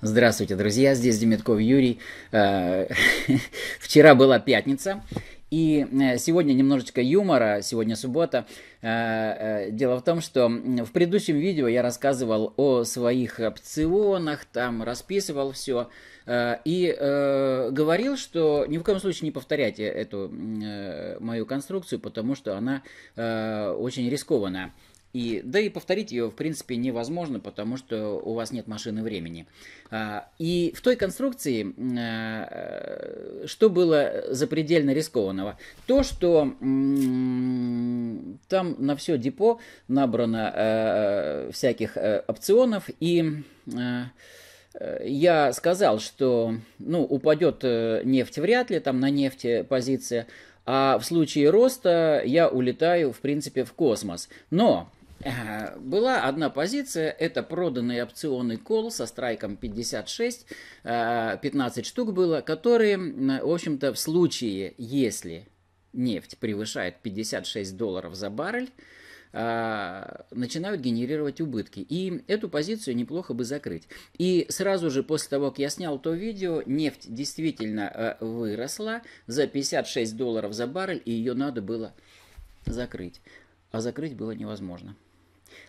Здравствуйте, друзья, здесь Демитков Юрий. Э, вчера была пятница, и э, сегодня немножечко юмора, сегодня суббота. Э, э, дело в том, что в предыдущем видео я рассказывал о своих опционах, там расписывал все и говорил, что ни в коем случае не повторяйте эту мою конструкцию, потому что она очень рискованная. И, да и повторить ее, в принципе, невозможно, потому что у вас нет машины времени. А, и в той конструкции, э, что было запредельно рискованного? То, что там на все депо набрано э, всяких э, опционов и я сказал, что ну, упадет нефть вряд ли, там на нефти позиция, а в случае роста я улетаю, в принципе, в космос. Но Э, была одна позиция, это проданный опционный кол со страйком 56, 15 э, штук было, которые, в общем-то, в случае, если нефть превышает 56 долларов за баррель, э, начинают генерировать убытки. И эту позицию неплохо бы закрыть. И сразу же после того, как я снял то видео, нефть действительно выросла за 56 долларов за баррель, и ее надо было закрыть. А закрыть было невозможно.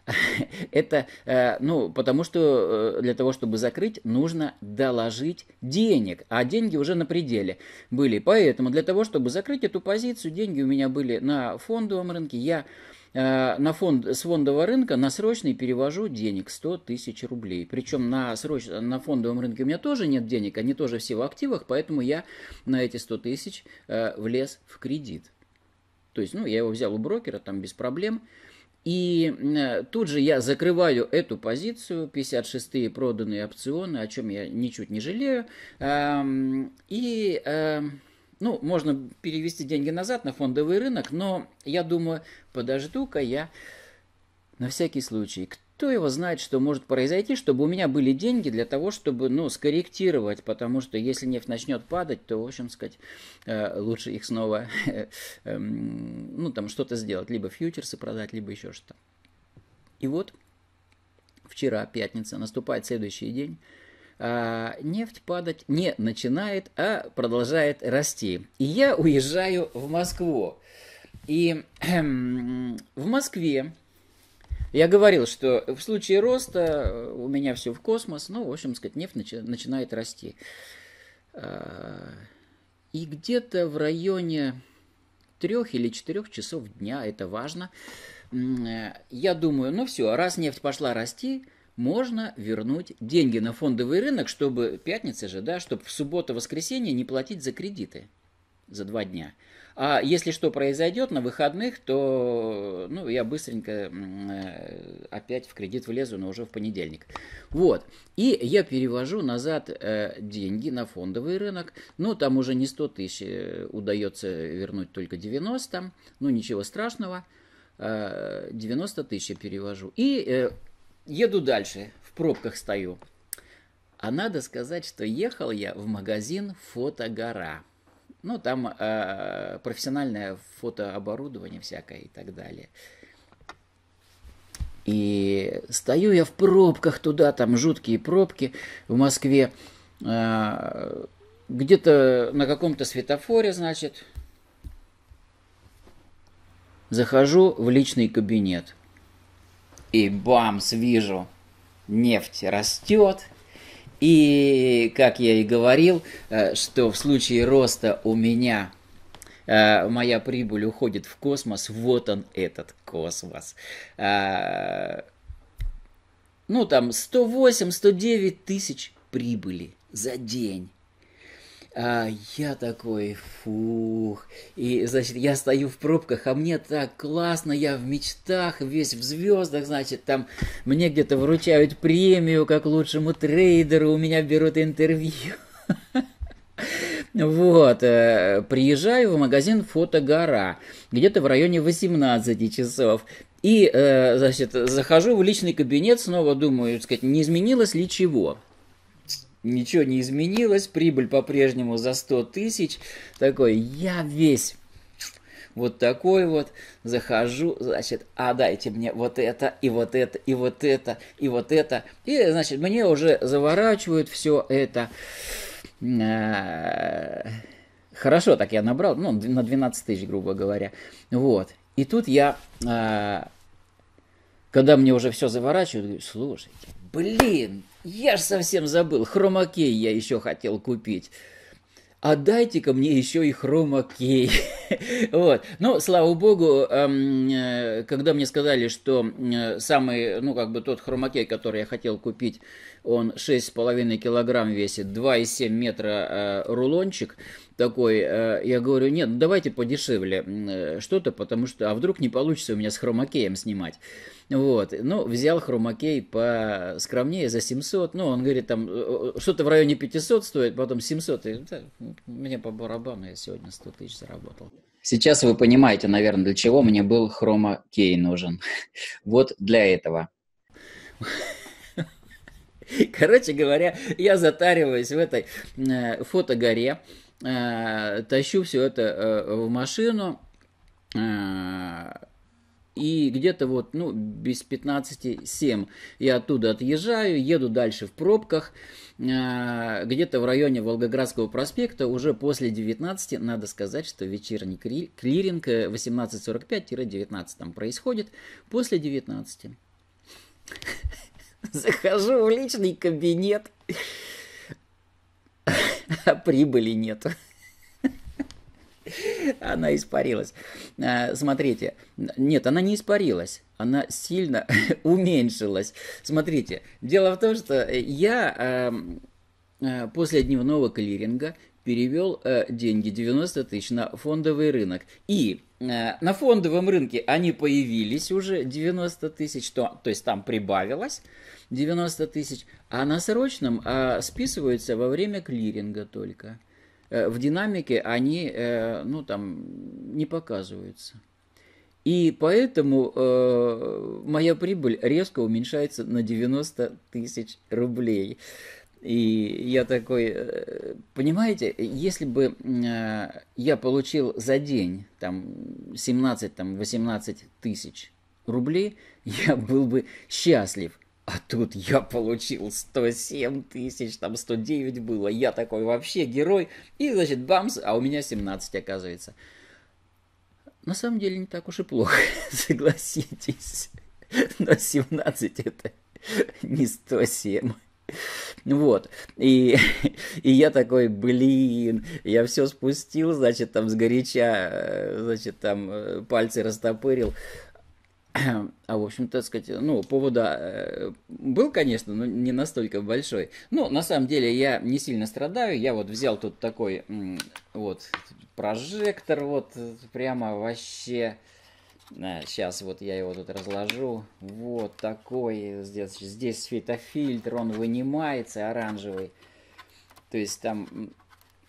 Это, э, ну, потому что э, для того, чтобы закрыть, нужно доложить денег, а деньги уже на пределе были. Поэтому для того, чтобы закрыть эту позицию, деньги у меня были на фондовом рынке. Я э, на фонд, с фондового рынка на срочный перевожу денег 100 тысяч рублей. Причем на, сроч, на фондовом рынке у меня тоже нет денег, они тоже все в активах, поэтому я на эти 100 тысяч влез в кредит. То есть, ну, я его взял у брокера, там без проблем. И э, тут же я закрываю эту позицию, 56-е проданные опционы, о чем я ничуть не жалею. И, э, ну, можно перевести деньги назад на фондовый рынок, но я думаю, подожду-ка я на всякий случай кто его знает, что может произойти, чтобы у меня были деньги для того, чтобы, ну, скорректировать, потому что если нефть начнет падать, то, в общем, сказать, э, лучше их снова, эм, ну, там, что-то сделать, либо фьючерсы продать, либо еще что-то. И вот вчера, пятница, наступает следующий день, а, нефть падать не начинает, а продолжает расти. И я уезжаю в Москву. И в Москве я говорил, что в случае роста э, у меня все в космос, ну, в общем, сказать, нефть начи- начинает расти. А, и где-то в районе трех или четырех часов дня, это важно, э, я думаю, ну все, раз нефть пошла расти, можно вернуть деньги на фондовый рынок, чтобы пятница же, да, чтобы в субботу-воскресенье не платить за кредиты за два дня. А если что произойдет на выходных, то ну, я быстренько э, опять в кредит влезу, но уже в понедельник. Вот. И я перевожу назад э, деньги на фондовый рынок. Ну, там уже не 100 тысяч, э, удается вернуть только 90. Ну, ничего страшного. 90 тысяч перевожу. И еду дальше. В пробках стою. А надо сказать, что ехал я в магазин «Фотогора». Ну, там э, профессиональное фотооборудование всякое и так далее. И стою я в пробках туда, там жуткие пробки в Москве. Э, где-то на каком-то светофоре, значит, захожу в личный кабинет. И бамс, вижу, нефть растет, и, как я и говорил, э, что в случае роста у меня э, моя прибыль уходит в космос, вот он этот космос. Э, ну, там 108-109 тысяч прибыли за день. А я такой, фух. И, значит, я стою в пробках, а мне так классно, я в мечтах, весь в звездах, значит, там мне где-то вручают премию как лучшему трейдеру, у меня берут интервью. Вот, э, приезжаю в магазин «Фотогора», где-то в районе 18 часов. И, э, значит, захожу в личный кабинет, снова думаю, сказать, не изменилось ли чего ничего не изменилось, прибыль по-прежнему за 100 тысяч. Такой, я весь вот такой вот, захожу, значит, а дайте мне вот это, и вот это, и вот это, и вот это. И, значит, мне уже заворачивают все это. Э, хорошо, так я набрал, ну, на 12 тысяч, грубо говоря. Вот. И тут я, э, когда мне уже все заворачивают, говорю, слушайте, блин, я ж совсем забыл, хромакей я еще хотел купить. А дайте-ка мне еще и хромакей. вот. ну слава богу, эм, э, когда мне сказали, что э, самый, ну, как бы тот хромакей, который я хотел купить, он 6,5 килограмм весит, 2,7 метра э, рулончик такой, я говорю, нет, ну, давайте подешевле что-то, потому что, а вдруг не получится у меня с хромакеем снимать. Вот, ну, взял хромакей по скромнее за 700, ну, он говорит, там, что-то в районе 500 стоит, потом 700, и да, мне по барабану, я сегодня 100 тысяч заработал. Сейчас вы понимаете, наверное, для чего мне был хрома кей нужен. Вот для этого. Короче говоря, я затариваюсь в этой э, фотогоре, э, тащу все это э, в машину, и где-то вот, ну, без 15-7 я оттуда отъезжаю, еду дальше в пробках, а, где-то в районе Волгоградского проспекта уже после 19, надо сказать, что вечерний клиринг 18.45-19 э, там происходит, после 19. Захожу в личный кабинет, а прибыли нету. Она испарилась. А, смотрите, нет, она не испарилась она сильно уменьшилась. Смотрите, дело в том, что я эм, э, после дневного клиринга перевел э, деньги 90 тысяч на фондовый рынок. И э, на фондовом рынке они появились уже 90 тысяч, то, то есть там прибавилось 90 тысяч, а на срочном э, списываются во время клиринга только. Э, в динамике они э, ну, там, не показываются. И поэтому э, моя прибыль резко уменьшается на 90 тысяч рублей. И я такой, э, понимаете, если бы я получил за день там 17-18 там, тысяч рублей, я был бы счастлив. А тут я получил 107 тысяч, там 109 было, я такой вообще герой. И, значит, бамс, а у меня 17, оказывается. На самом деле не так уж и плохо, согласитесь. Но 17 это не 107. Вот. И, и я такой, блин, я все спустил, значит, там сгоряча, э, значит, там э, пальцы растопырил. А, в общем-то, сказать, ну, повода э, был, конечно, но не настолько большой. Ну, на самом деле, я не сильно страдаю. Я вот взял тут такой, вот, прожектор, вот, э, прямо вообще... Сейчас а, вот я его тут разложу. Вот такой. Здесь, здесь светофильтр, он вынимается, оранжевый. То есть там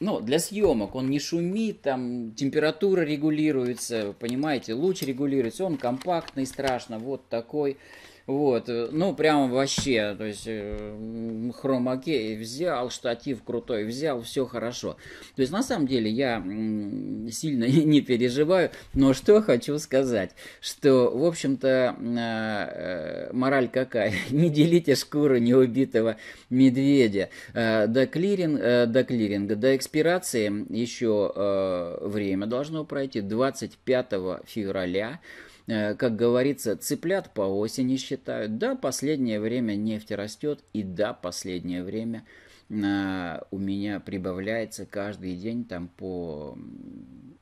ну, для съемок он не шумит, там температура регулируется, понимаете, луч регулируется, он компактный, страшно, вот такой. Вот, э, ну, прям вообще, то есть, э, хромакей взял, штатив крутой взял, все хорошо. То есть, на самом деле, я сильно не переживаю, но что хочу сказать, что, в общем-то, э, мораль какая? Не делите шкуру неубитого медведя. Э, до, клиринг, э, до клиринга, до экспирации еще время должно пройти, 25 февраля как говорится, цыплят по осени считают. Да, последнее время нефть растет, и да, последнее время э, у меня прибавляется каждый день там по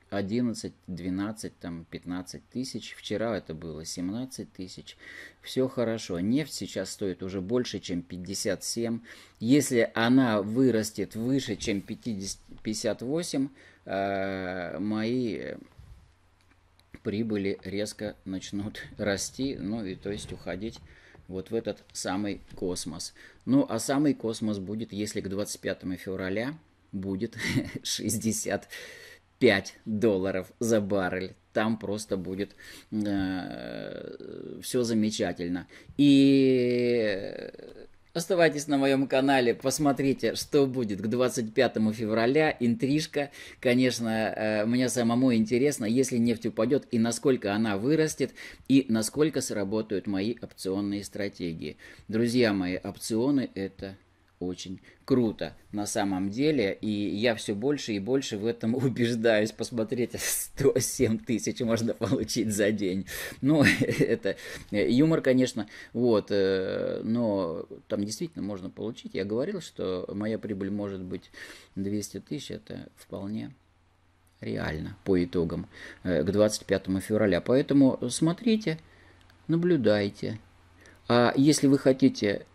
11, 12, там 15 тысяч. Вчера это было 17 тысяч. Все хорошо. Нефть сейчас стоит уже больше, чем 57. Если она вырастет выше, чем 50, 58, э, мои прибыли резко начнут расти, ну и то есть уходить вот в этот самый космос. Ну а самый космос будет, если к 25 февраля будет 65 долларов за баррель. Там просто будет э, все замечательно. И Оставайтесь на моем канале, посмотрите, что будет к 25 февраля. Интрижка, конечно, э, мне самому интересно, если нефть упадет и насколько она вырастет, и насколько сработают мои опционные стратегии. Друзья мои, опционы это очень круто на самом деле, и я все больше и больше в этом убеждаюсь. Посмотрите, 107 тысяч можно получить за день. Ну, это э, юмор, конечно, вот, э, но там действительно можно получить. Я говорил, что моя прибыль может быть 200 тысяч, это вполне реально по итогам э, к 25 февраля. Поэтому смотрите, наблюдайте. А если вы хотите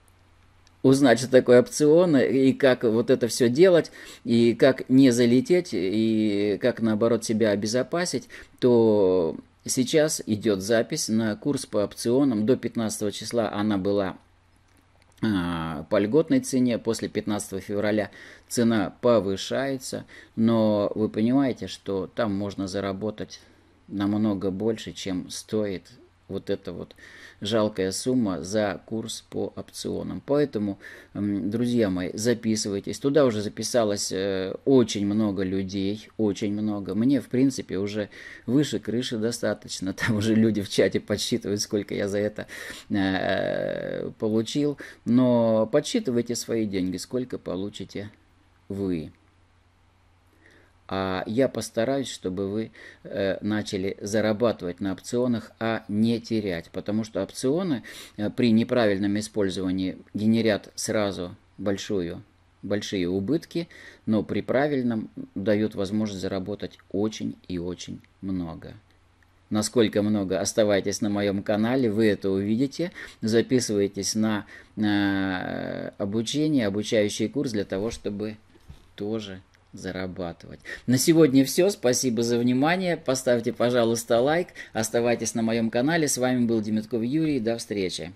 узнать, что такое опционы, и как вот это все делать, и как не залететь, и как, наоборот, себя обезопасить, то сейчас идет запись на курс по опционам. До 15 числа она была а, по льготной цене после 15 февраля цена повышается, но вы понимаете, что там можно заработать намного больше, чем стоит вот эта вот жалкая сумма за курс по опционам. Поэтому, друзья мои, записывайтесь. Туда уже записалось э, очень много людей, очень много. Мне, в принципе, уже выше крыши достаточно. Там уже люди в чате подсчитывают, сколько я за это э, э, получил. Но подсчитывайте свои деньги, сколько получите вы. А я постараюсь, чтобы вы э, начали зарабатывать на опционах, а не терять. Потому что опционы э, при неправильном использовании генерят сразу большую, большие убытки, но при правильном дают возможность заработать очень и очень много. Насколько много, оставайтесь на моем канале, вы это увидите. Записывайтесь на, на э, обучение, обучающий курс для того, чтобы тоже зарабатывать. На сегодня все. Спасибо за внимание. Поставьте, пожалуйста, лайк. Оставайтесь на моем канале. С вами был Демятков Юрий. До встречи.